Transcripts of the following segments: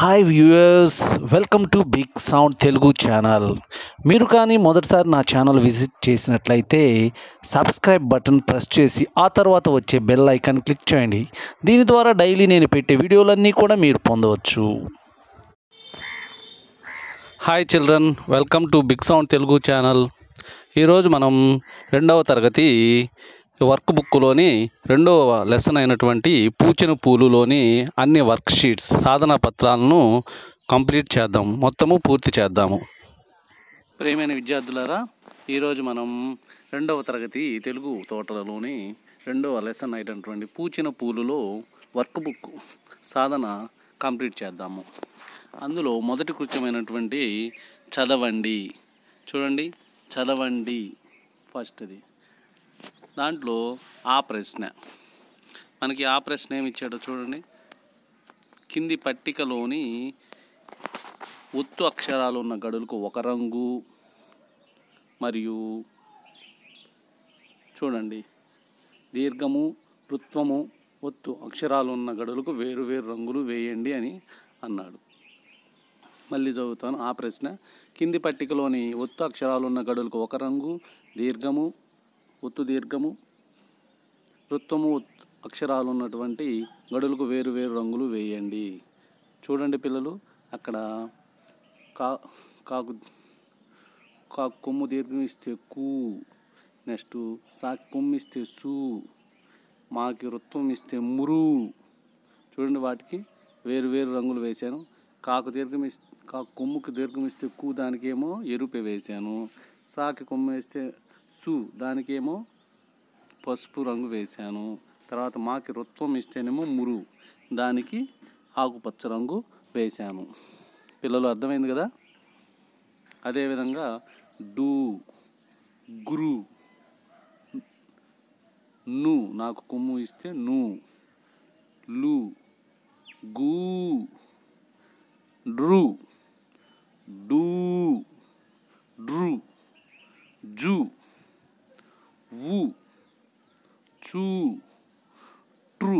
hi viewers welcome to big sound Telugu channel మీరు కానీ మొదటిసారి నా ఛానల్ విజిట్ చేసినట్లయితే సబ్స్క్రైబ్ బటన్ ప్రెస్ చేసి ఆ తర్వాత వచ్చే బెల్ ఐకాన్ క్లిక్ చేయండి దీని ద్వారా డైలీ నేను పెట్టే వీడియోలన్నీ కూడా మీరు పొందవచ్చు hi children welcome to big sound Telugu channel ఈరోజు మనం రెండవ తరగతి వర్క్ బుక్లోని రెండవ లెసన్ అయినటువంటి పూచిన పూలులోని అన్ని వర్క్ షీట్స్ సాధన పత్రాలను కంప్లీట్ చేద్దాం మొత్తము పూర్తి చేద్దాము ప్రేమైన విద్యార్థులారా ఈరోజు మనం రెండవ తరగతి తెలుగు తోటలలోని రెండవ లెసన్ అయినటువంటి పూచిన పూలులో వర్క్ బుక్ సాధన కంప్లీట్ చేద్దాము అందులో మొదటి కృత్యమైనటువంటి చదవండి చూడండి చదవండి ఫస్ట్ది దాంట్లో ఆ ప్రశ్న మనకి ఆ ప్రశ్న ఏమి ఇచ్చాడో చూడండి కింది పట్టికలోని ఒత్తు అక్షరాలు ఉన్న గడులకు ఒక రంగు మరియు చూడండి దీర్ఘము రుత్వము ఒత్తు అక్షరాలు ఉన్న గడులకు వేరు వేరు రంగులు వేయండి అని అన్నాడు మళ్ళీ చదువుతాను ఆ ప్రశ్న కింది పట్టికలోని ఒత్తు అక్షరాలు ఉన్న గడులకు ఒక రంగు దీర్ఘము ఒత్తు దీర్ఘము వృత్తము అక్షరాలు ఉన్నటువంటి గడులకు వేరు వేరు రంగులు వేయండి చూడండి పిల్లలు అక్కడ కా కాకు కా కొమ్ము దీర్ఘం ఇస్తే కూ నెక్స్ట్ సాకి కొమ్ము ఇస్తే సు మాకి వృత్తం ఇస్తే మురు చూడండి వాటికి వేరు వేరు రంగులు వేశాను కాకు దీర్ఘం ఇస్తే కా కొమ్ముకి దీర్ఘం ఇస్తే కూ దానికేమో ఎరుపు వేశాను సాకి కొమ్ము వేస్తే సు దానికేమో పసుపు రంగు వేశాను తర్వాత మాకి రుత్వం ఇస్తేనేమో మురు దానికి ఆకుపచ్చ రంగు వేశాను పిల్లలు అర్థమైంది కదా అదేవిధంగా డూ గురు ను నాకు కొమ్ము ఇస్తే ను లు గూ డ్రు డూ డ్రు జూ వు చూ ట్రూ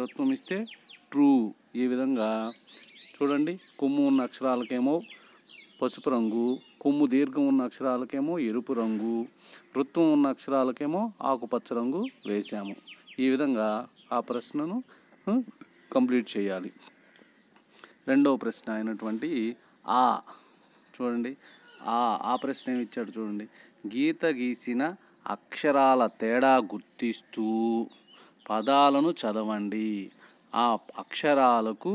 రత్వం ఇస్తే ట్రూ ఈ విధంగా చూడండి కొమ్ము ఉన్న అక్షరాలకేమో పసుపు రంగు కొమ్ము దీర్ఘం ఉన్న అక్షరాలకేమో ఎరుపు రంగు వృత్తం ఉన్న అక్షరాలకేమో ఆకుపచ్చ రంగు వేశాము ఈ విధంగా ఆ ప్రశ్నను కంప్లీట్ చేయాలి రెండవ ప్రశ్న అయినటువంటి ఆ చూడండి ఆ ఆ ప్రశ్న ఏమి ఇచ్చాడు చూడండి గీత గీసిన అక్షరాల తేడా గుర్తిస్తూ పదాలను చదవండి ఆ అక్షరాలకు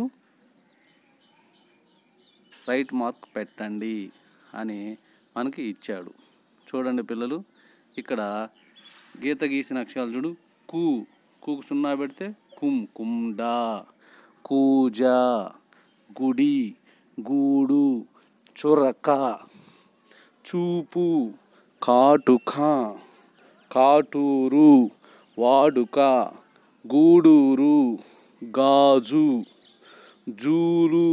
రైట్ మార్క్ పెట్టండి అని మనకి ఇచ్చాడు చూడండి పిల్లలు ఇక్కడ గీత గీసిన అక్షరాలు చూడు కు కూకు సున్నా పెడితే కుం కుండా కూజా గుడి గూడు చొరక చూపు కాటుక కాటూరు వాడుక గూడూరు గాజు జూలు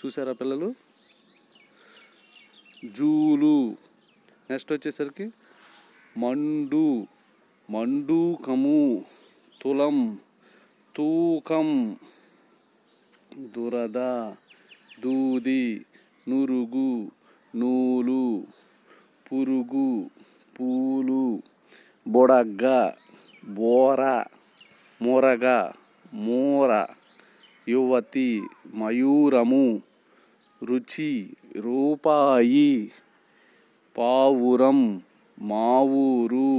చూసారా పిల్లలు జూలు నెక్స్ట్ వచ్చేసరికి మండు మండూకము తులం తూకం దురద దూది నురుగు నూలు పురుగు పూలు బొడగ్గ బోర మురగ మూర యువతి మయూరము రుచి రూపాయి పావురం మావూరు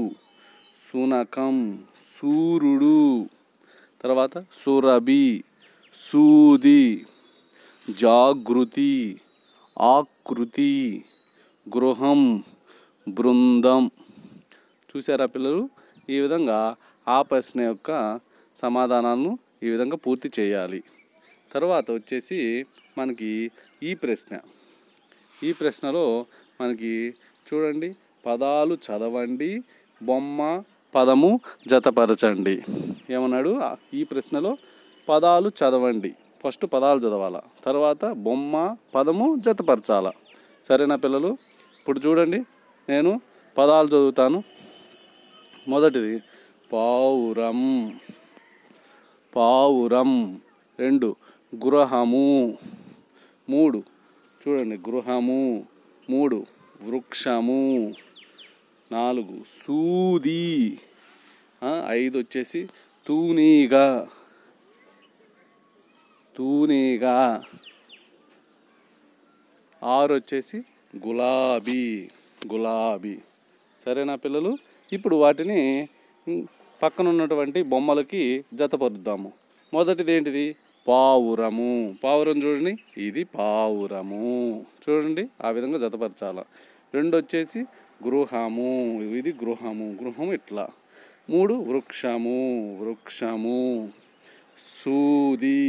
సునకం సూరుడు తర్వాత సురభి సూది జాగృతి ఆకృతి గృహం బృందం చూసారా పిల్లలు ఈ విధంగా ఆ ప్రశ్న యొక్క సమాధానాలను ఈ విధంగా పూర్తి చేయాలి తర్వాత వచ్చేసి మనకి ఈ ప్రశ్న ఈ ప్రశ్నలో మనకి చూడండి పదాలు చదవండి బొమ్మ పదము జతపరచండి ఏమన్నాడు ఈ ప్రశ్నలో పదాలు చదవండి ఫస్ట్ పదాలు చదవాలా తర్వాత బొమ్మ పదము జతపరచాలా సరేనా పిల్లలు ఇప్పుడు చూడండి నేను పదాలు చదువుతాను మొదటిది పావురం పావురం రెండు గృహము మూడు చూడండి గృహము మూడు వృక్షము నాలుగు సూది ఐదు వచ్చేసి తూనీగా తూనీగా ఆరు వచ్చేసి గులాబీ గులాబీ సరేనా పిల్లలు ఇప్పుడు వాటిని పక్కన ఉన్నటువంటి బొమ్మలకి జతపరుద్దాము మొదటిది ఏంటిది పావురము పావురం చూడండి ఇది పావురము చూడండి ఆ విధంగా జతపరచాల రెండు వచ్చేసి గృహము ఇది గృహము గృహము ఇట్లా మూడు వృక్షము వృక్షము సూది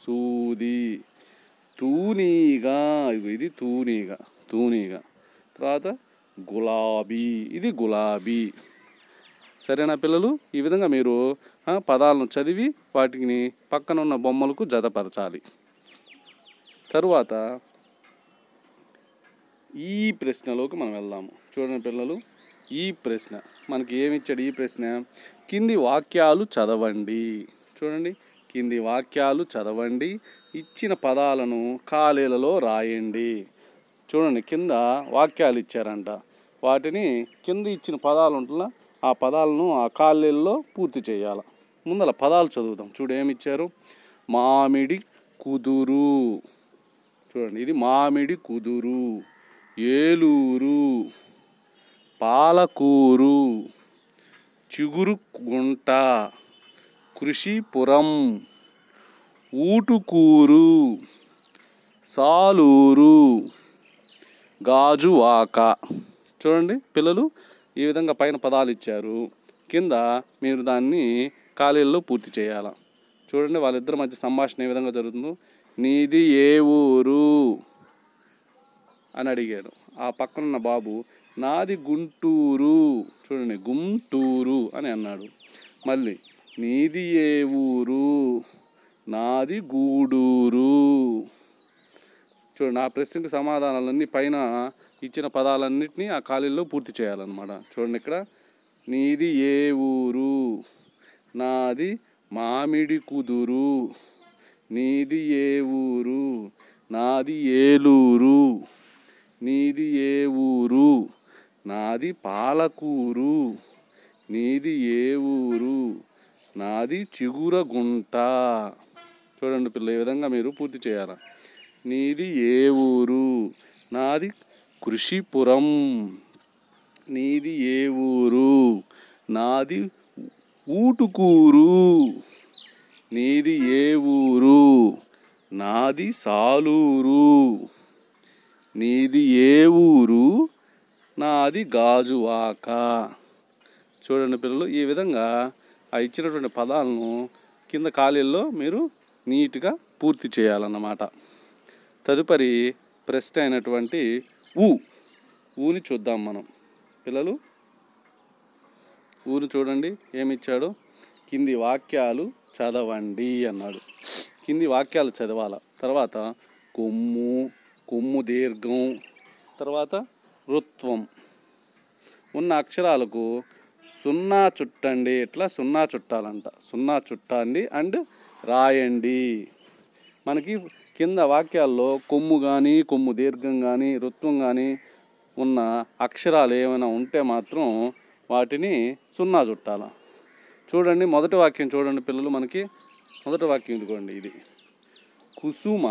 సూది తూనీగా ఇది తూనీగా తూనీగా తర్వాత గులాబీ ఇది గులాబీ సరేనా పిల్లలు ఈ విధంగా మీరు పదాలను చదివి వాటిని పక్కన ఉన్న బొమ్మలకు జతపరచాలి తరువాత ఈ ప్రశ్నలోకి మనం వెళ్దాము చూడండి పిల్లలు ఈ ప్రశ్న మనకి ఏమిచ్చాడు ఈ ప్రశ్న కింది వాక్యాలు చదవండి చూడండి కింది వాక్యాలు చదవండి ఇచ్చిన పదాలను ఖాళీలలో రాయండి చూడండి కింద వాక్యాలు ఇచ్చారంట వాటిని కింద ఇచ్చిన పదాలు ఉంటున్నా ఆ పదాలను ఆ కాళ్ళల్లో పూర్తి చేయాలి ముందల పదాలు చదువుతాం చూడు ఏమిచ్చారు మామిడి కుదురు చూడండి ఇది మామిడి కుదురు ఏలూరు పాలకూరు చిగురు గుంట కృషిపురం ఊటుకూరు సాలూరు గాజువాక చూడండి పిల్లలు ఈ విధంగా పైన పదాలు ఇచ్చారు కింద మీరు దాన్ని ఖాళీల్లో పూర్తి చేయాల చూడండి వాళ్ళిద్దరి మధ్య సంభాషణ ఏ విధంగా జరుగుతుందో నీది ఏ ఊరు అని అడిగారు ఆ పక్కనున్న బాబు నాది గుంటూరు చూడండి గుంటూరు అని అన్నాడు మళ్ళీ నీది ఏ ఊరు నాది గూడూరు చూడండి ఆ ప్రశ్నకు సమాధానాలన్నీ పైన ఇచ్చిన పదాలన్నింటినీ ఆ ఖాళీల్లో పూర్తి చేయాలన్నమాట చూడండి ఇక్కడ నీది ఏ ఊరు నాది మామిడి కుదురు నీది ఏ ఊరు నాది ఏలూరు నీది ఏ ఊరు నాది పాలకూరు నీది ఏ ఊరు నాది చిగురగుంట చూడండి పిల్ల ఈ విధంగా మీరు పూర్తి చేయాలా నీది ఏ ఊరు నాది కృషిపురం నీది ఏ ఊరు నాది ఊటుకూరు నీది ఏ ఊరు నాది సాలూరు నీది ఏ ఊరు నాది గాజువాక చూడండి పిల్లలు ఈ విధంగా ఆ ఇచ్చినటువంటి పదాలను కింద ఖాళీల్లో మీరు నీట్గా పూర్తి చేయాలన్నమాట తదుపరి ప్రశ్న అయినటువంటి ఊ ఊని చూద్దాం మనం పిల్లలు ఊరు చూడండి ఏమిచ్చాడు కింది వాక్యాలు చదవండి అన్నాడు కింది వాక్యాలు చదవాల తర్వాత కొమ్ము కొమ్ము దీర్ఘం తర్వాత రుత్వం ఉన్న అక్షరాలకు సున్నా చుట్టండి ఇట్లా సున్నా చుట్టాలంట సున్నా చుట్టండి అండ్ రాయండి మనకి కింద వాక్యాల్లో కొమ్ము కానీ కొమ్ము దీర్ఘం కానీ రుత్వం కానీ ఉన్న అక్షరాలు ఏమైనా ఉంటే మాత్రం వాటిని సున్నా చుట్టాల చూడండి మొదటి వాక్యం చూడండి పిల్లలు మనకి మొదటి వాక్యం ఇదిగోండి ఇది కుసుమ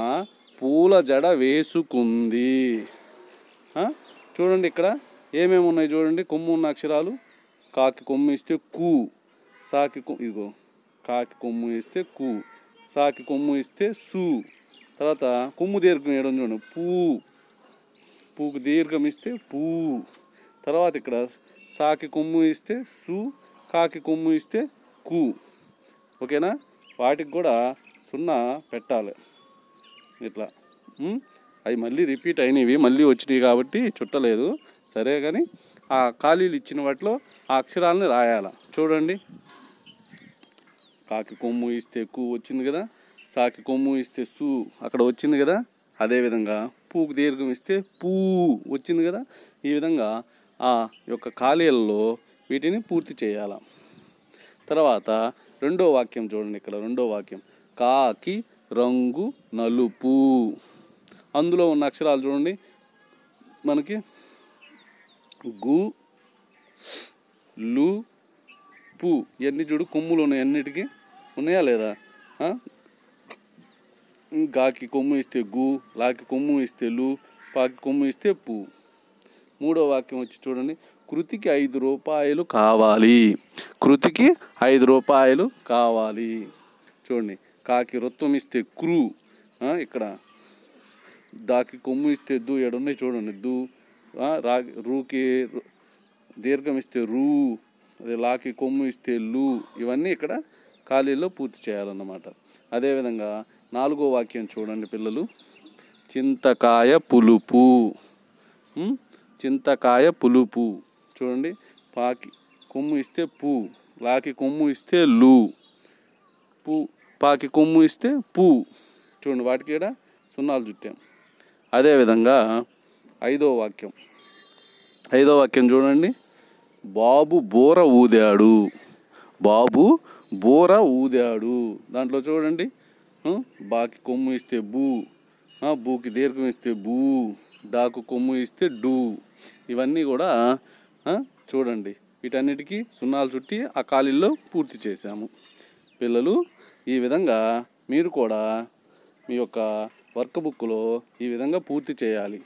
పూల జడ వేసుకుంది చూడండి ఇక్కడ ఏమేమి ఉన్నాయి చూడండి కొమ్ము ఉన్న అక్షరాలు కాకి కొమ్ము ఇస్తే కు సాకి కొమ్ము ఇదిగో కాకి కొమ్ము ఇస్తే కు సాకి కొమ్ము ఇస్తే సు తర్వాత కొమ్ము దీర్ఘం ఏడు ఉంది చూడండి పూ పూకు దీర్ఘం ఇస్తే పూ తర్వాత ఇక్కడ సాకి కొమ్ము ఇస్తే సు కాకి కొమ్ము ఇస్తే కు ఓకేనా వాటికి కూడా సున్నా పెట్టాలి ఇట్లా అవి మళ్ళీ రిపీట్ అయినవి మళ్ళీ వచ్చినాయి కాబట్టి చుట్టలేదు సరే కానీ ఆ ఖాళీలు ఇచ్చిన వాటిలో ఆ అక్షరాలని రాయాల చూడండి కాకి కొమ్ము ఇస్తే ఎక్కువ వచ్చింది కదా సాకి కొమ్ము ఇస్తే సు అక్కడ వచ్చింది కదా అదేవిధంగా పూకు దీర్ఘం ఇస్తే పూ వచ్చింది కదా ఈ విధంగా ఆ యొక్క ఖాళీలలో వీటిని పూర్తి చేయాల తర్వాత రెండో వాక్యం చూడండి ఇక్కడ రెండో వాక్యం కాకి రంగు నలుపు అందులో ఉన్న అక్షరాలు చూడండి మనకి గు లు పు ఇవన్నీ చూడు కొమ్ములు ఉన్నాయి అన్నిటికీ ఉన్నాయా లేదా గాకి కొమ్ము ఇస్తే గు లాకి కొమ్ము ఇస్తే లు పాకి కొమ్ము ఇస్తే పు మూడో వాక్యం వచ్చి చూడండి కృతికి ఐదు రూపాయలు కావాలి కృతికి ఐదు రూపాయలు కావాలి చూడండి కాకి వృత్వం ఇస్తే క్రూ ఇక్కడ దాకి కొమ్ము ఇస్తే దు ఎడున్నాయి చూడండి దు రా రూకి దీర్ఘం ఇస్తే రూ అదే లాకి కొమ్ము ఇస్తే లు ఇవన్నీ ఇక్కడ ఖాళీలో పూర్తి చేయాలన్నమాట అదేవిధంగా నాలుగో వాక్యం చూడండి పిల్లలు చింతకాయ పులుపు చింతకాయ పులుపు చూడండి పాకి కొమ్ము ఇస్తే పూ లాకి కొమ్ము ఇస్తే లు పూ పాకి కొమ్ము ఇస్తే పూ చూడండి వాటికి ఇక్కడ సున్నాలు చుట్టాం అదేవిధంగా ఐదో వాక్యం ఐదో వాక్యం చూడండి బాబు బోర ఊదాడు బాబు బోర ఊదాడు దాంట్లో చూడండి బాకి కొమ్ము ఇస్తే బూ బూకి దీర్ఘం ఇస్తే బూ డాకు కొమ్ము ఇస్తే డూ ఇవన్నీ కూడా చూడండి వీటన్నిటికీ సున్నాలు చుట్టి ఆ ఖాళీల్లో పూర్తి చేశాము పిల్లలు ఈ విధంగా మీరు కూడా మీ యొక్క వర్క్ బుక్లో ఈ విధంగా పూర్తి చేయాలి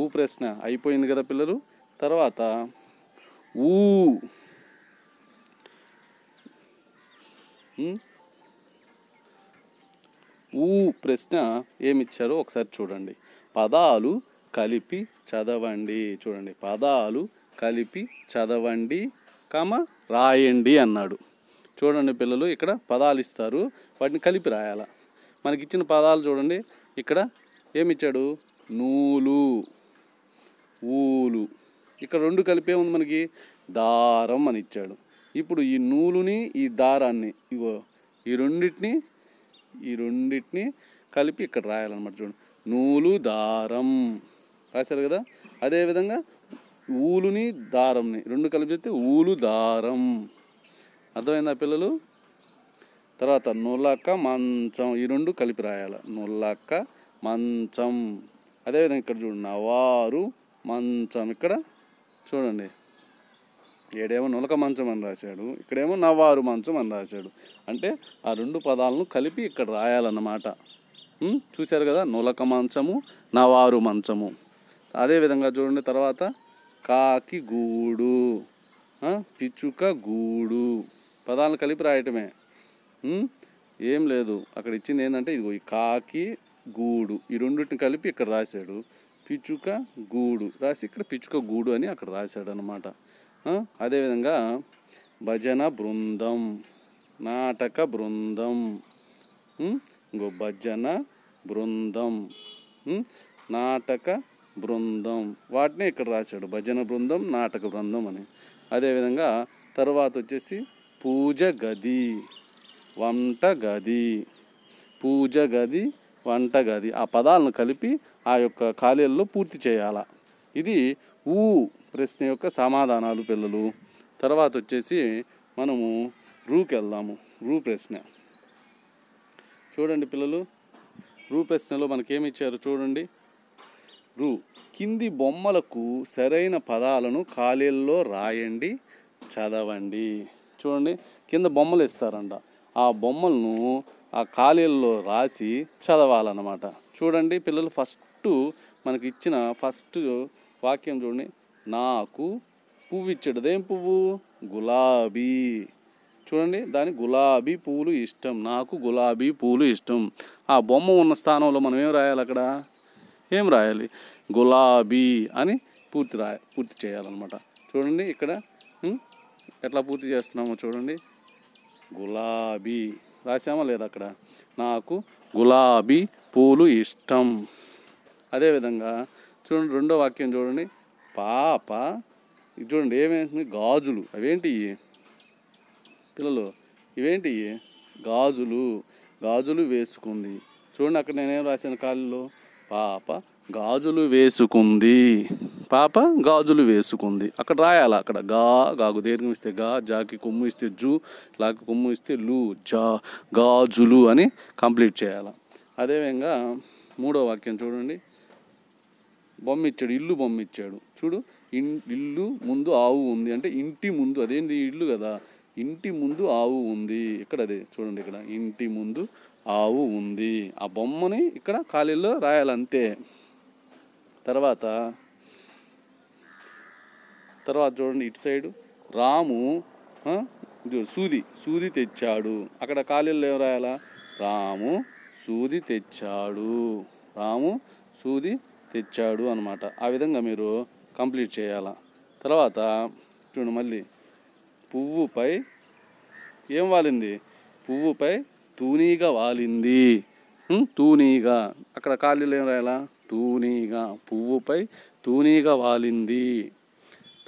ఊ ప్రశ్న అయిపోయింది కదా పిల్లలు తర్వాత ఊ ఊ ప్రశ్న ఏమిచ్చారో ఒకసారి చూడండి పదాలు కలిపి చదవండి చూడండి పదాలు కలిపి చదవండి కమ రాయండి అన్నాడు చూడండి పిల్లలు ఇక్కడ పదాలు ఇస్తారు వాటిని కలిపి రాయాల మనకి ఇచ్చిన పదాలు చూడండి ఇక్కడ ఏమిచ్చాడు నూలు ఊలు ఇక్కడ రెండు కలిపే ఉంది మనకి దారం అని ఇచ్చాడు ఇప్పుడు ఈ నూలుని ఈ దారాన్ని ఇగో ఈ రెండింటిని ఈ రెండింటిని కలిపి ఇక్కడ రాయాలన్నమాట చూడండి నూలు దారం రాశారు కదా అదేవిధంగా ఊలుని దారంని రెండు కలిపి చెప్తే ఊలు దారం అర్థమైందా పిల్లలు తర్వాత నొల్లక్క మంచం ఈ రెండు కలిపి రాయాలి నొల్లక్క మంచం అదేవిధంగా ఇక్కడ చూడండి నవారు మంచం ఇక్కడ చూడండి ఏడేమో నులక మంచం అని రాశాడు ఇక్కడేమో నవ్వారు మంచం అని రాశాడు అంటే ఆ రెండు పదాలను కలిపి ఇక్కడ రాయాలన్నమాట చూశారు కదా నులక మంచము నవారు మంచము అదేవిధంగా చూడండి తర్వాత కాకి గూడు పిచ్చుక గూడు పదాలను కలిపి రాయటమే ఏం లేదు అక్కడ ఇచ్చింది ఏంటంటే ఇదిగో ఈ కాకి గూడు ఈ రెండింటిని కలిపి ఇక్కడ రాశాడు పిచ్చుక గూడు రాసి ఇక్కడ పిచ్చుక గూడు అని అక్కడ రాశాడు అనమాట అదేవిధంగా భజన బృందం నాటక బృందం ఇంకో భజన బృందం నాటక బృందం వాటిని ఇక్కడ రాశాడు భజన బృందం నాటక బృందం అని అదేవిధంగా తర్వాత వచ్చేసి పూజ గది వంట గది పూజ గది వంట గది ఆ పదాలను కలిపి ఆ యొక్క ఖాళీల్లో పూర్తి చేయాల ఇది ఊ ప్రశ్న యొక్క సమాధానాలు పిల్లలు తర్వాత వచ్చేసి మనము రూకి వెళ్దాము రూ ప్రశ్న చూడండి పిల్లలు రూ ప్రశ్నలో మనకేమి ఇచ్చారు చూడండి రూ కింది బొమ్మలకు సరైన పదాలను ఖాళీల్లో రాయండి చదవండి చూడండి కింద బొమ్మలు ఇస్తారంట ఆ బొమ్మలను ఆ ఖాళీల్లో రాసి చదవాలన్నమాట చూడండి పిల్లలు ఫస్ట్ మనకి ఇచ్చిన ఫస్ట్ వాక్యం చూడండి నాకు పువ్వు ఇచ్చాడు అదేం పువ్వు గులాబీ చూడండి దాని గులాబీ పూలు ఇష్టం నాకు గులాబీ పూలు ఇష్టం ఆ బొమ్మ ఉన్న స్థానంలో మనం ఏం రాయాలి అక్కడ ఏం రాయాలి గులాబీ అని పూర్తి రాయ పూర్తి చేయాలన్నమాట చూడండి ఇక్కడ ఎట్లా పూర్తి చేస్తున్నామో చూడండి గులాబీ రాసామా లేదా అక్కడ నాకు గులాబీ పూలు ఇష్టం అదేవిధంగా చూడండి రెండో వాక్యం చూడండి పాప ఇది చూడండి ఏమేంటి గాజులు అవేంటి పిల్లలు ఇవేంటి గాజులు గాజులు వేసుకుంది చూడండి అక్కడ నేనేం రాశాను కాళ్ళలో పాప గాజులు వేసుకుంది పాప గాజులు వేసుకుంది అక్కడ రాయాలి అక్కడ గా గాకు దీర్ఘం ఇస్తే గా జాకి కొమ్ము ఇస్తే జూ లాకి కొమ్ము ఇస్తే లు జా గాజులు అని కంప్లీట్ చేయాలి అదేవిధంగా మూడో వాక్యం చూడండి బొమ్మ ఇచ్చాడు ఇల్లు బొమ్మ ఇచ్చాడు చూడు ఇల్లు ముందు ఆవు ఉంది అంటే ఇంటి ముందు అదేంటి ఇల్లు కదా ఇంటి ముందు ఆవు ఉంది ఇక్కడ అదే చూడండి ఇక్కడ ఇంటి ముందు ఆవు ఉంది ఆ బొమ్మని ఇక్కడ ఖాళీలో రాయాలంతే తర్వాత తర్వాత చూడండి ఇటు సైడు రాము సూది సూది తెచ్చాడు అక్కడ ఖాళీలో ఏం రాయాలా రాము సూది తెచ్చాడు రాము సూది తెచ్చాడు అనమాట ఆ విధంగా మీరు కంప్లీట్ చేయాల తర్వాత చూడు మళ్ళీ పువ్వుపై ఏం వాలింది పువ్వుపై తూనీగా వాలింది తూనీగా అక్కడ ఖాళీలు ఏం రాయాలా తూనీగా పువ్వుపై తూనీగా వాలింది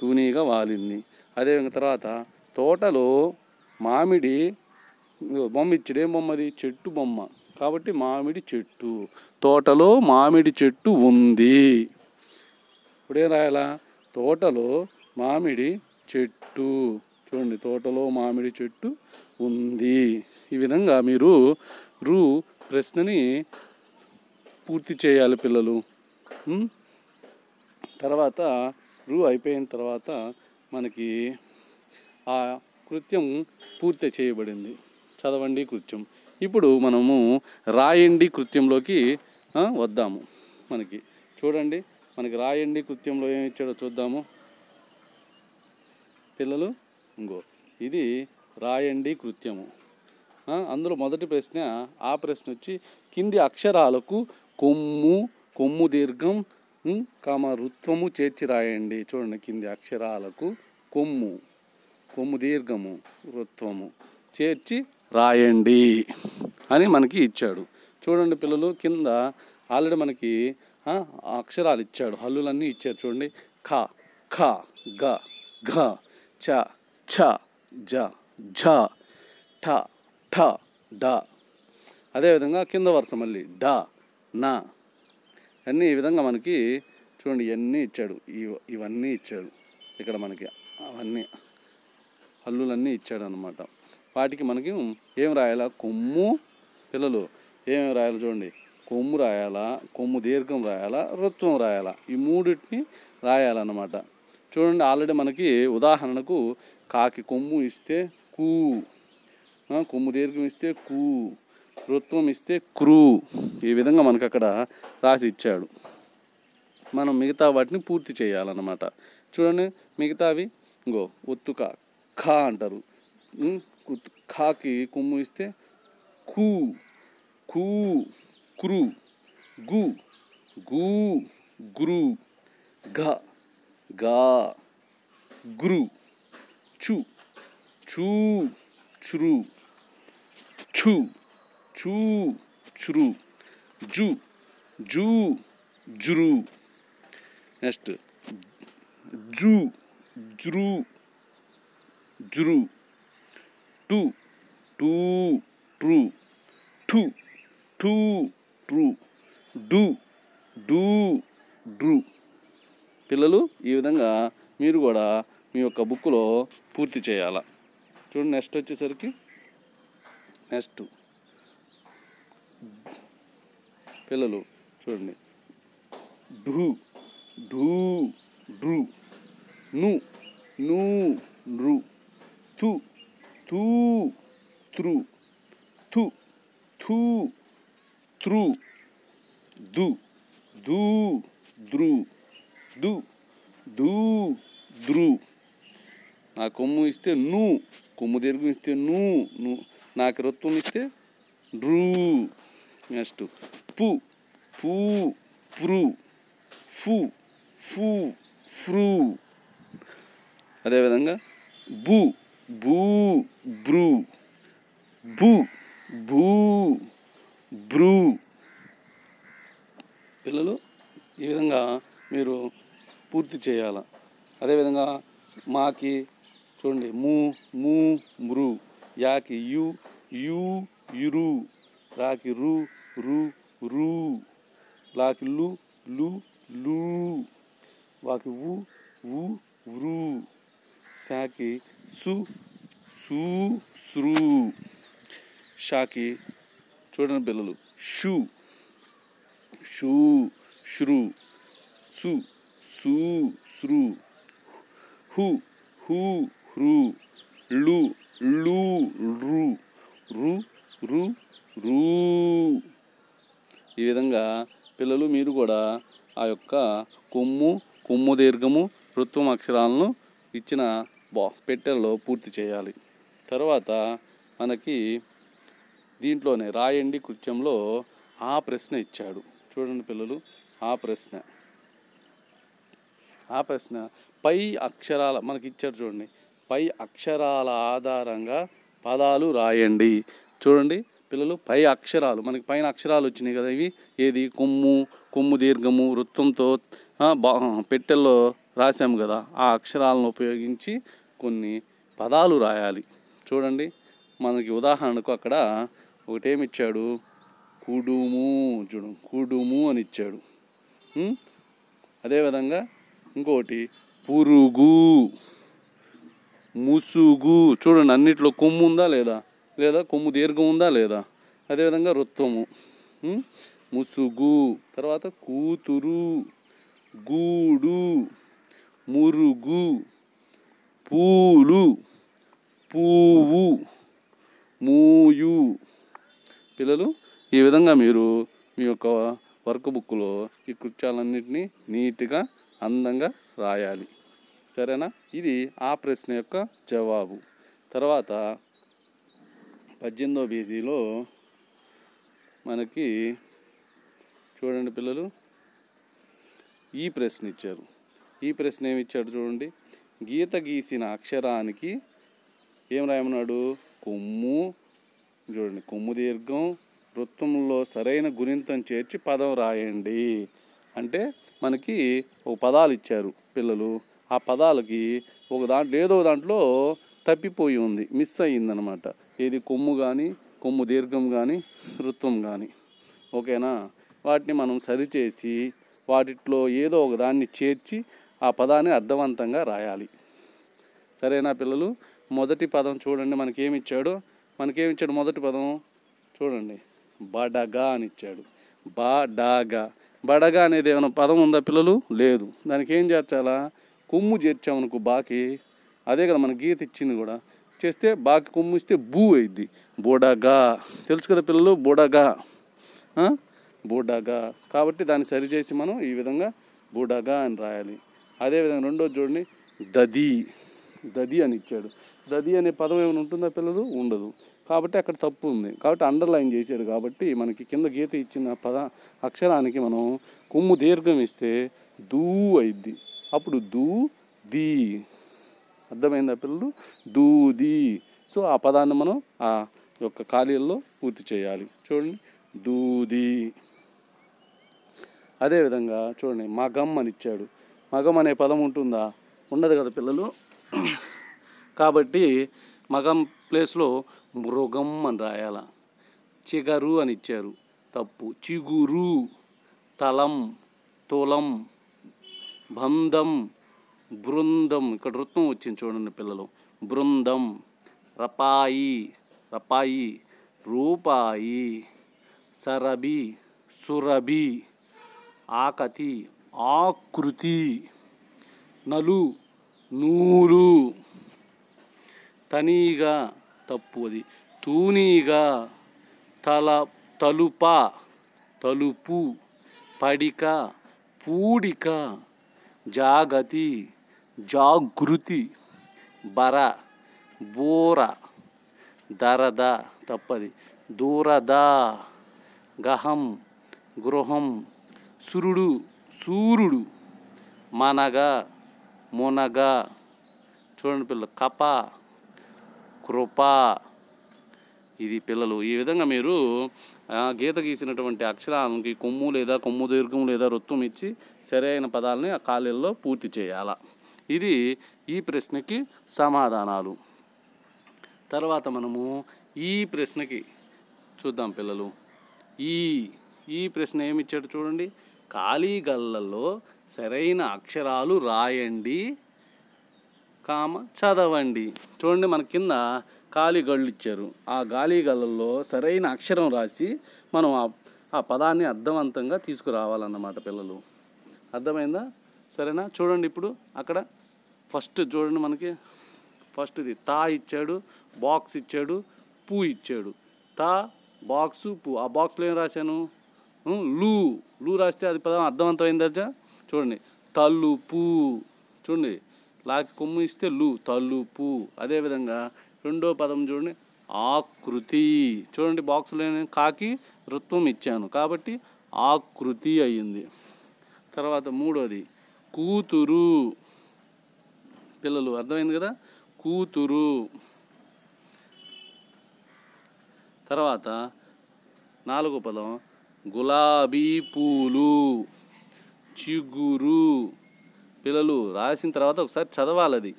తూనీగా వాలింది అదేవిధంగా తర్వాత తోటలో మామిడి బొమ్మ ఏం బొమ్మది చెట్టు బొమ్మ కాబట్టి మామిడి చెట్టు తోటలో మామిడి చెట్టు ఉంది ఇప్పుడేం రాయాలా తోటలో మామిడి చెట్టు చూడండి తోటలో మామిడి చెట్టు ఉంది ఈ విధంగా మీరు రూ ప్రశ్నని పూర్తి చేయాలి పిల్లలు తర్వాత రూ అయిపోయిన తర్వాత మనకి ఆ కృత్యం పూర్తి చేయబడింది చదవండి కృత్యం ఇప్పుడు మనము రాయండి కృత్యంలోకి వద్దాము మనకి చూడండి మనకి రాయండి కృత్యంలో ఏమి ఇచ్చాడో చూద్దాము పిల్లలు ఇంకో ఇది రాయండి కృత్యము అందులో మొదటి ప్రశ్న ఆ ప్రశ్న వచ్చి కింది అక్షరాలకు కొమ్ము కొమ్ము దీర్ఘం కామ రుత్వము చేర్చి రాయండి చూడండి కింది అక్షరాలకు కొమ్ము కొమ్ము దీర్ఘము రుత్వము చేర్చి రాయండి అని మనకి ఇచ్చాడు చూడండి పిల్లలు కింద ఆల్రెడీ మనకి అక్షరాలు ఇచ్చాడు హల్లులన్నీ ఇచ్చారు చూడండి ఖ ఖ గ ఘ చ ఛ జ ఝ ఠ ఠ డ అదేవిధంగా కింద వరుస మళ్ళీ డ నా అన్నీ ఈ విధంగా మనకి చూడండి ఇవన్నీ ఇచ్చాడు ఇవన్నీ ఇచ్చాడు ఇక్కడ మనకి అవన్నీ హల్లులన్నీ ఇచ్చాడు అనమాట వాటికి మనకి ఏం రాయాలా కొమ్ము పిల్లలు ఏమేమి రాయాలి చూడండి కొమ్ము రాయాలా కొమ్ము దీర్ఘం రాయాలా వృత్వం రాయాలా ఈ మూడింటిని రాయాలన్నమాట చూడండి ఆల్రెడీ మనకి ఉదాహరణకు కాకి కొమ్ము ఇస్తే కూ కొమ్ము దీర్ఘం ఇస్తే కూ వృత్వం ఇస్తే క్రూ ఈ విధంగా మనకు అక్కడ రాసి ఇచ్చాడు మనం మిగతా వాటిని పూర్తి చేయాలన్నమాట చూడండి మిగతావి ఇంకో ఒత్తుక ఖా అంటారు খা কে কুমু ইস্তে খু খু ক্রু গু গু গ্রু ঘা গা গ্রু ছু ছু ছ্রু ছু ছু ছ্রু জু জু জ্রু নেক্সট জু জ্রু জ্রু టూ టూ ట్రూ టు టూ ట్రూ డు డు డ్రూ పిల్లలు ఈ విధంగా మీరు కూడా మీ యొక్క బుక్లో పూర్తి చేయాల చూడండి నెక్స్ట్ వచ్చేసరికి నెక్స్ట్ పిల్లలు చూడండి ఢూ ఢూ డ్రూ ను ను డ్రూ తు తూ త్రు థు థూ త్రు దు దూ ద్రు దు దూ ద్రు నా కొమ్ము ఇస్తే ను కొమ్ము దీర్ఘం ఇస్తే ను ను నాకు రత్వం ఇస్తే డ్రూ నెక్స్ట్ పు పూ ప్రు ఫు ఫు ఫ్రూ అదేవిధంగా బు భూ బ్రూ భూ భూ బ్రూ పిల్లలు ఈ విధంగా మీరు పూర్తి చేయాల అదేవిధంగా మాకి చూడండి మూ మూ మృ యాకి యు యు యురు రాకి రు రు రు లాకి లు లు లు వాకి ఉ ఉ వృ శాకి సు సూ సృ షాకి చూడని పిల్లలు షూ షూ శ్రు సు సూ సృ హు హు హృ లు లు రు రు రు రూ ఈ విధంగా పిల్లలు మీరు కూడా ఆ యొక్క కొమ్ము కొమ్ము దీర్ఘము ఋత్వం అక్షరాలను ఇచ్చిన బా పెట్టెల్లో పూర్తి చేయాలి తర్వాత మనకి దీంట్లోనే రాయండి కృత్యంలో ఆ ప్రశ్న ఇచ్చాడు చూడండి పిల్లలు ఆ ప్రశ్న ఆ ప్రశ్న పై అక్షరాల మనకి ఇచ్చాడు చూడండి పై అక్షరాల ఆధారంగా పదాలు రాయండి చూడండి పిల్లలు పై అక్షరాలు మనకి పైన అక్షరాలు వచ్చినాయి కదా ఇవి ఏది కొమ్ము కొమ్ము దీర్ఘము వృత్తంతో బా పెట్టెల్లో రాసాము కదా ఆ అక్షరాలను ఉపయోగించి కొన్ని పదాలు రాయాలి చూడండి మనకి ఉదాహరణకు అక్కడ ఒకటేమి ఇచ్చాడు కుడుము చూడు కుడుము అని ఇచ్చాడు అదేవిధంగా ఇంకోటి పురుగు ముసుగు చూడండి అన్నిట్లో కొమ్ము ఉందా లేదా లేదా కొమ్ము దీర్ఘం ఉందా లేదా అదేవిధంగా వృత్తము ముసుగు తర్వాత కూతురు గూడు మురుగు పూలు పువ్వు మూయు పిల్లలు ఈ విధంగా మీరు మీ యొక్క వర్క్ బుక్లో ఈ కృత్యాలన్నింటినీ నీట్గా అందంగా రాయాలి సరేనా ఇది ఆ ప్రశ్న యొక్క జవాబు తర్వాత పద్దెనిమిదో బీజీలో మనకి చూడండి పిల్లలు ఈ ప్రశ్న ఇచ్చారు ఈ ప్రశ్న ఏమి ఇచ్చాడు చూడండి గీత గీసిన అక్షరానికి ఏం రాయమన్నాడు కొమ్ము చూడండి కొమ్ము దీర్ఘం వృత్తంలో సరైన గురింతం చేర్చి పదం రాయండి అంటే మనకి ఒక పదాలు ఇచ్చారు పిల్లలు ఆ పదాలకి ఒక దాంట్లో ఏదో దాంట్లో తప్పిపోయి ఉంది మిస్ అయ్యిందనమాట ఏది కొమ్ము కానీ కొమ్ము దీర్ఘం కానీ వృత్తం కానీ ఓకేనా వాటిని మనం సరిచేసి వాటిలో ఏదో ఒక దాన్ని చేర్చి ఆ పదాన్ని అర్థవంతంగా రాయాలి సరేనా పిల్లలు మొదటి పదం చూడండి మనకేమిచ్చాడు మనకేమిచ్చాడు మొదటి పదం చూడండి బడగా అని ఇచ్చాడు బాడాగా బడగా అనేది ఏమైనా పదం ఉందా పిల్లలు లేదు దానికి ఏం చేర్చాలా కొమ్ము చేర్చామనుకో బాకి అదే కదా మన గీత ఇచ్చింది కూడా చేస్తే బాకి కొమ్ము ఇస్తే బూ అయిద్ది బుడగా తెలుసు కదా పిల్లలు బుడగా బుడగా కాబట్టి దాన్ని సరిచేసి మనం ఈ విధంగా బుడగా అని రాయాలి అదేవిధంగా రెండో జోడిని దది దది అని ఇచ్చాడు దది అనే పదం ఏమైనా ఉంటుందా పిల్లలు ఉండదు కాబట్టి అక్కడ తప్పు ఉంది కాబట్టి అండర్లైన్ చేశాడు కాబట్టి మనకి కింద గీత ఇచ్చిన పద అక్షరానికి మనం కొమ్ము దీర్ఘం ఇస్తే దూ అయిద్ది అప్పుడు దూ దీ అర్థమైందా పిల్లలు దూది సో ఆ పదాన్ని మనం ఆ యొక్క ఖాళీల్లో పూర్తి చేయాలి చూడండి దూది అదేవిధంగా చూడండి మగమ్ అని ఇచ్చాడు మగం అనే పదం ఉంటుందా ఉండదు కదా పిల్లలు కాబట్టి మగం ప్లేస్లో మృగం అని రాయాల చిగరు అని ఇచ్చారు తప్పు చిగురు తలం తులం బంధం బృందం ఇక్కడ వృత్తం వచ్చింది చూడండి పిల్లలు బృందం రపాయి రపాయి రూపాయి సరబి సురభి ఆకతి ఆకృతి నలు నూలు తనీగా తప్పు అది తూనీగా తల తలుప తలుపు పడిక పూడిక జాగతి జాగృతి బర బోర దరద తప్పది దూరద గహం గృహం సురుడు సూర్యుడు మనగ మునగ చూడండి పిల్లలు కప కృప ఇది పిల్లలు ఈ విధంగా మీరు గీత గీసినటువంటి అక్షరాలకి కొమ్ము లేదా కొమ్ము దీర్ఘం లేదా రొత్తం ఇచ్చి సరైన పదాలని ఆ ఖాళీల్లో పూర్తి చేయాల ఇది ఈ ప్రశ్నకి సమాధానాలు తర్వాత మనము ఈ ప్రశ్నకి చూద్దాం పిల్లలు ఈ ఈ ప్రశ్న ఏమి ఇచ్చాడు చూడండి ఖాళీ గల్లలో సరైన అక్షరాలు రాయండి కామ చదవండి చూడండి మన కింద ఖాళీ గళ్ళు ఇచ్చారు ఆ గాలి గళ్ళల్లో సరైన అక్షరం రాసి మనం ఆ పదాన్ని అర్థవంతంగా తీసుకురావాలన్నమాట పిల్లలు అర్థమైందా సరేనా చూడండి ఇప్పుడు అక్కడ ఫస్ట్ చూడండి మనకి ఫస్ట్ ఇది తా ఇచ్చాడు బాక్స్ ఇచ్చాడు పూ ఇచ్చాడు తా బాక్సు పూ ఆ బాక్స్లో ఏం రాశాను లూ లూ రాస్తే అది పదం అర్థవంతమైందట చూడండి తల్లు పూ చూడండి లాకి కొమ్ము ఇస్తే లు పూ అదేవిధంగా రెండో పదం చూడండి ఆకృతి చూడండి బాక్స్లో కాకి వృత్వం ఇచ్చాను కాబట్టి ఆకృతి అయ్యింది తర్వాత మూడోది కూతురు పిల్లలు అర్థమైంది కదా కూతురు తర్వాత నాలుగో పదం గులాబీ పూలు చిగురు పిల్లలు రాసిన తర్వాత ఒకసారి చదవాలి అది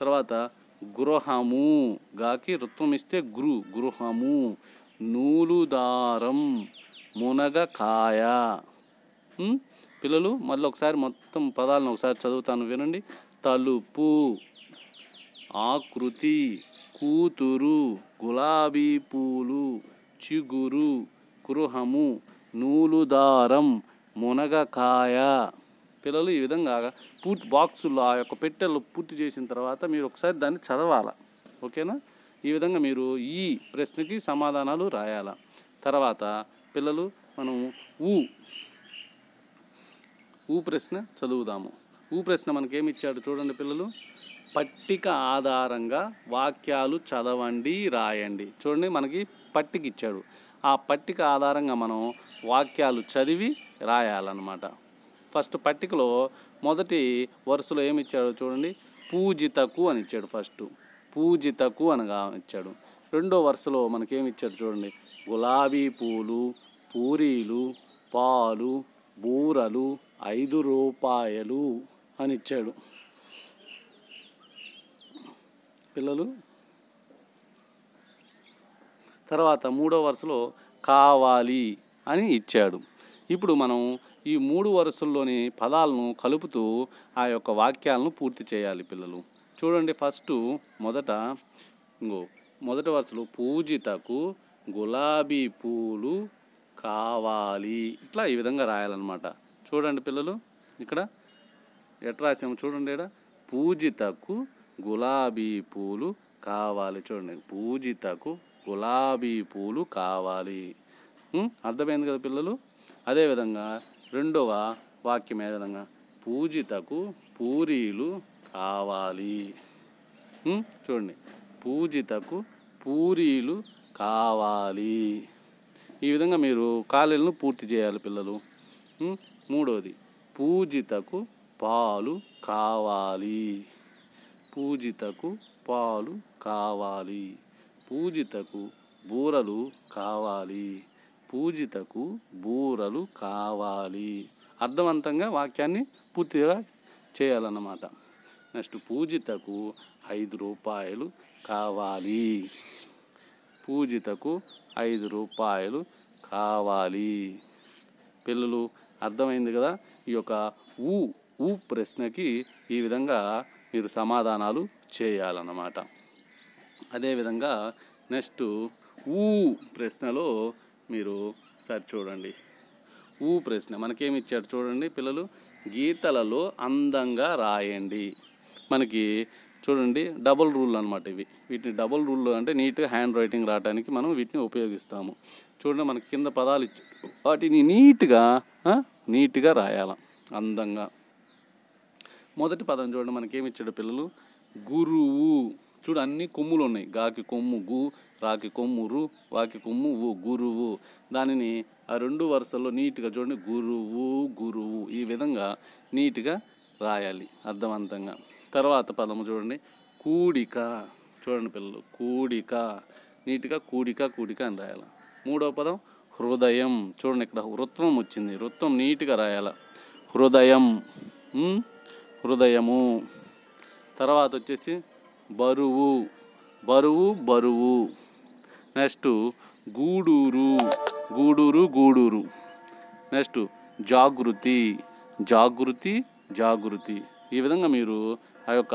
తర్వాత గృహము గాకి రుత్వం ఇస్తే గురు గృహము నూలు దారం మునగకాయ పిల్లలు మళ్ళీ ఒకసారి మొత్తం పదాలను ఒకసారి చదువుతాను వినండి తలుపు ఆకృతి కూతురు గులాబీ పూలు చిగురు గృహము నూలుదారం మునగకాయ పిల్లలు ఈ విధంగా పూర్తి బాక్సులు ఆ యొక్క పెట్టెలు పూర్తి చేసిన తర్వాత మీరు ఒకసారి దాన్ని చదవాలా ఓకేనా ఈ విధంగా మీరు ఈ ప్రశ్నకి సమాధానాలు రాయాలా తర్వాత పిల్లలు మనము ఊ ఊ ప్రశ్న చదువుదాము ఊ ప్రశ్న మనకేమిచ్చాడు చూడండి పిల్లలు పట్టిక ఆధారంగా వాక్యాలు చదవండి రాయండి చూడండి మనకి పట్టిక ఇచ్చాడు ఆ పట్టిక ఆధారంగా మనం వాక్యాలు చదివి రాయాలన్నమాట ఫస్ట్ పట్టికలో మొదటి వరుసలో ఏమి ఇచ్చాడో చూడండి పూజితకు అని ఇచ్చాడు ఫస్ట్ పూజితకు అనగా ఇచ్చాడు రెండో వరుసలో మనకేమి ఇచ్చాడు చూడండి గులాబీ పూలు పూరీలు పాలు బూరలు ఐదు రూపాయలు అని ఇచ్చాడు పిల్లలు తర్వాత మూడో వరుసలో కావాలి అని ఇచ్చాడు ఇప్పుడు మనం ఈ మూడు వరుసల్లోని పదాలను కలుపుతూ ఆ యొక్క వాక్యాలను పూర్తి చేయాలి పిల్లలు చూడండి ఫస్ట్ మొదట ఇంకో మొదటి వరుసలో పూజితకు గులాబీ పూలు కావాలి ఇట్లా ఈ విధంగా రాయాలన్నమాట చూడండి పిల్లలు ఇక్కడ ఎట్లా రాసాము చూడండి ఇక్కడ పూజితకు గులాబీ పూలు కావాలి చూడండి పూజితకు గులాబీ పూలు కావాలి అర్థమైంది కదా పిల్లలు అదేవిధంగా రెండవ వాక్యం ఏ విధంగా పూజితకు పూరీలు కావాలి చూడండి పూజితకు పూరీలు కావాలి ఈ విధంగా మీరు ఖాళీలను పూర్తి చేయాలి పిల్లలు మూడవది పూజితకు పాలు కావాలి పూజితకు పాలు కావాలి పూజితకు బూరలు కావాలి పూజితకు బూరలు కావాలి అర్థవంతంగా వాక్యాన్ని పూర్తిగా చేయాలన్నమాట నెక్స్ట్ పూజితకు ఐదు రూపాయలు కావాలి పూజితకు ఐదు రూపాయలు కావాలి పిల్లలు అర్థమైంది కదా ఈ యొక్క ఊ ఊ ప్రశ్నకి ఈ విధంగా మీరు సమాధానాలు చేయాలన్నమాట అదేవిధంగా నెక్స్ట్ ఊ ప్రశ్నలో మీరు సరి చూడండి ఊ ప్రశ్న మనకేమి ఇచ్చాడు చూడండి పిల్లలు గీతలలో అందంగా రాయండి మనకి చూడండి డబుల్ రూల్ అనమాట ఇవి వీటిని డబుల్ రూల్ అంటే నీట్గా హ్యాండ్ రైటింగ్ రావడానికి మనం వీటిని ఉపయోగిస్తాము చూడండి మనకి కింద పదాలు ఇచ్చి వాటిని నీట్గా నీట్గా రాయాల అందంగా మొదటి పదం చూడండి మనకేమి ఇచ్చాడు పిల్లలు గురువు చూడు అన్ని కొమ్ములు ఉన్నాయి గాకి కొమ్ము గు రాకి కొమ్ము రు వాకి కొమ్ము ఊ గురువు దానిని ఆ రెండు వరుసల్లో నీట్గా చూడండి గురువు గురువు ఈ విధంగా నీట్గా రాయాలి అర్థవంతంగా తర్వాత పదము చూడండి కూడిక చూడండి పిల్లలు కూడిక నీట్గా కూడిక కూడిక అని రాయాలి మూడవ పదం హృదయం చూడండి ఇక్కడ వృత్వం వచ్చింది వృత్వం నీట్గా రాయాల హృదయం హృదయము తర్వాత వచ్చేసి బరువు బరువు బరువు నెక్స్ట్ గూడూరు గూడూరు గూడూరు నెక్స్ట్ జాగృతి జాగృతి జాగృతి ఈ విధంగా మీరు ఆ యొక్క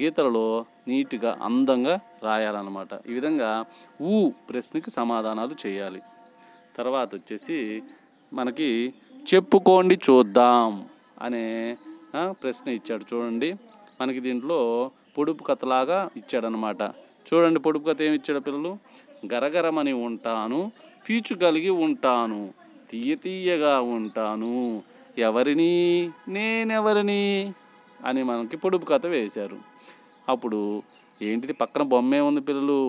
గీతలలో నీట్గా అందంగా రాయాలన్నమాట ఈ విధంగా ఊ ప్రశ్నకి సమాధానాలు చేయాలి తర్వాత వచ్చేసి మనకి చెప్పుకోండి చూద్దాం అనే ప్రశ్న ఇచ్చాడు చూడండి మనకి దీంట్లో పొడుపు కథలాగా ఇచ్చాడనమాట చూడండి పొడుపు కథ ఏమి ఇచ్చాడు పిల్లలు గరగరమని ఉంటాను పీచు కలిగి ఉంటాను తీయ తీయగా ఉంటాను ఎవరిని నేనెవరిని అని మనకి పొడుపు కథ వేశారు అప్పుడు ఏంటిది పక్కన బొమ్మే ఉంది పిల్లలు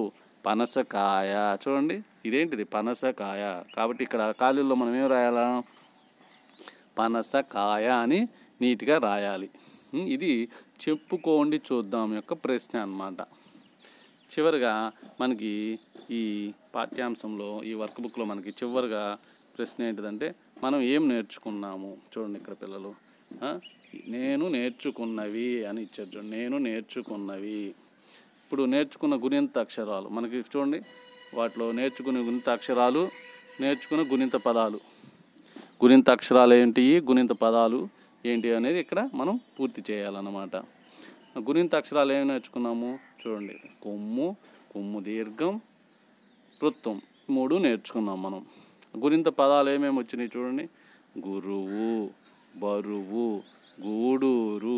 పనసకాయ చూడండి ఇదేంటిది పనసకాయ కాబట్టి ఇక్కడ ఖాళీల్లో మనం ఏం రాయాలా పనసకాయ అని నీట్గా రాయాలి ఇది చెప్పుకోండి చూద్దాం యొక్క ప్రశ్న అనమాట చివరిగా మనకి ఈ పాఠ్యాంశంలో ఈ వర్క్ బుక్లో మనకి చివరిగా ప్రశ్న ఏంటిదంటే మనం ఏం నేర్చుకున్నాము చూడండి ఇక్కడ పిల్లలు నేను నేర్చుకున్నవి అని ఇచ్చారు చూడండి నేను నేర్చుకున్నవి ఇప్పుడు నేర్చుకున్న గుణింత అక్షరాలు మనకి చూడండి వాటిలో నేర్చుకునే గుణింత అక్షరాలు నేర్చుకున్న గుణింత పదాలు గుణింత అక్షరాలు ఏంటి గుణింత పదాలు ఏంటి అనేది ఇక్కడ మనం పూర్తి చేయాలన్నమాట గురింత అక్షరాలు ఏమి నేర్చుకున్నాము చూడండి కొమ్ము కొమ్ము దీర్ఘం వృత్తం మూడు నేర్చుకున్నాం మనం గురింత పదాలు ఏమేమి వచ్చినాయి చూడండి గురువు బరువు గూడూరు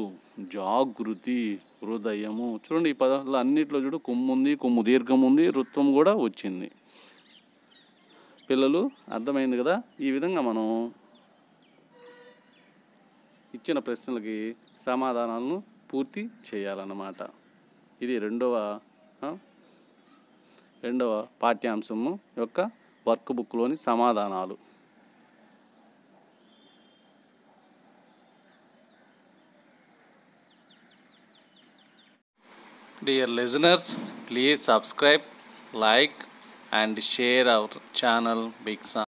జాగృతి హృదయము చూడండి ఈ పదాలు అన్నింటిలో చూడు కొమ్ము ఉంది కొమ్ము దీర్ఘం ఉంది వృత్తం కూడా వచ్చింది పిల్లలు అర్థమైంది కదా ఈ విధంగా మనం ఇచ్చిన ప్రశ్నలకి సమాధానాలను పూర్తి చేయాలన్నమాట ఇది రెండవ రెండవ పాఠ్యాంశము యొక్క వర్క్ బుక్లోని సమాధానాలు dear listeners please subscribe like and share our channel big